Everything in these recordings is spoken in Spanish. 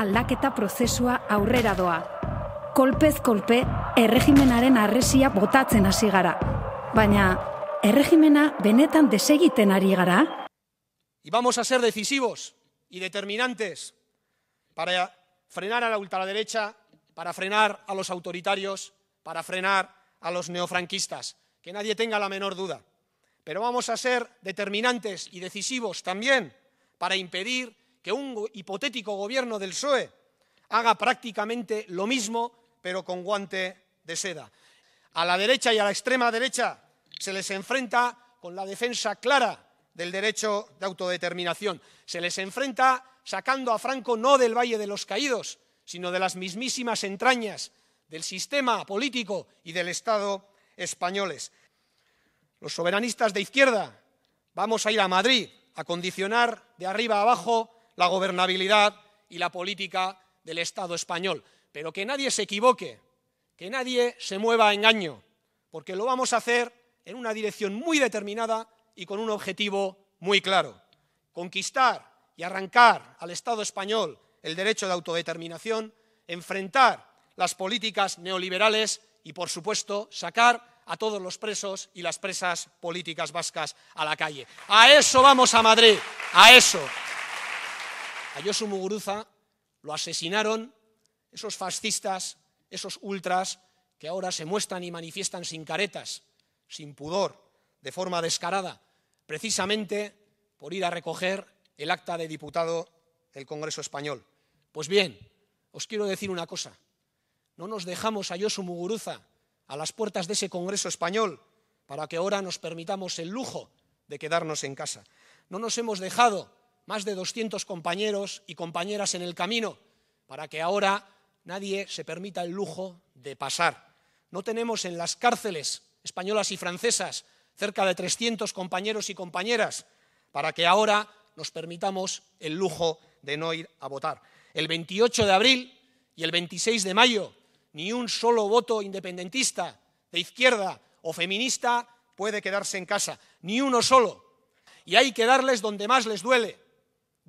aldaketa prozesua aurrera doa. Kolpez kolpe, erregimenaren arresia botatzen hasi gara. Baina, erregimena benetan desegiten ari gara? Y vamos a ser decisivos y determinantes para frenar a la ultraderecha, para frenar a los autoritarios, para frenar a los neofranquistas, que nadie tenga la menor duda. Pero vamos a ser determinantes y decisivos también para impedir que un hipotético gobierno del PSOE haga prácticamente lo mismo, pero con guante de seda. A la derecha y a la extrema derecha se les enfrenta con la defensa clara del derecho de autodeterminación. Se les enfrenta sacando a Franco no del Valle de los Caídos, sino de las mismísimas entrañas del sistema político y del Estado españoles. Los soberanistas de izquierda vamos a ir a Madrid a condicionar de arriba a abajo la gobernabilidad y la política del Estado español. Pero que nadie se equivoque, que nadie se mueva a engaño, porque lo vamos a hacer en una dirección muy determinada y con un objetivo muy claro. Conquistar y arrancar al Estado español el derecho de autodeterminación, enfrentar las políticas neoliberales y, por supuesto, sacar a todos los presos y las presas políticas vascas a la calle. A eso vamos a Madrid, a eso. A Yosu Muguruza lo asesinaron esos fascistas, esos ultras que ahora se muestran y manifiestan sin caretas, sin pudor, de forma descarada, precisamente por ir a recoger el acta de diputado del Congreso español. Pues bien, os quiero decir una cosa. No nos dejamos a Yosu Muguruza a las puertas de ese Congreso español para que ahora nos permitamos el lujo de quedarnos en casa. No nos hemos dejado más de 200 compañeros y compañeras en el camino, para que ahora nadie se permita el lujo de pasar. No tenemos en las cárceles españolas y francesas cerca de 300 compañeros y compañeras, para que ahora nos permitamos el lujo de no ir a votar. El 28 de abril y el 26 de mayo, ni un solo voto independentista, de izquierda o feminista puede quedarse en casa, ni uno solo. Y hay que darles donde más les duele,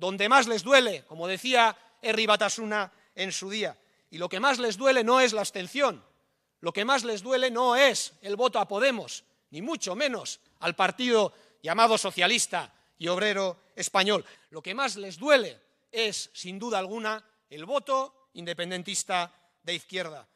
donde más les duele, como decía Henry Batasuna en su día. Y lo que más les duele no es la abstención, lo que más les duele no es el voto a Podemos, ni mucho menos al partido llamado socialista y obrero español. Lo que más les duele es, sin duda alguna, el voto independentista de izquierda.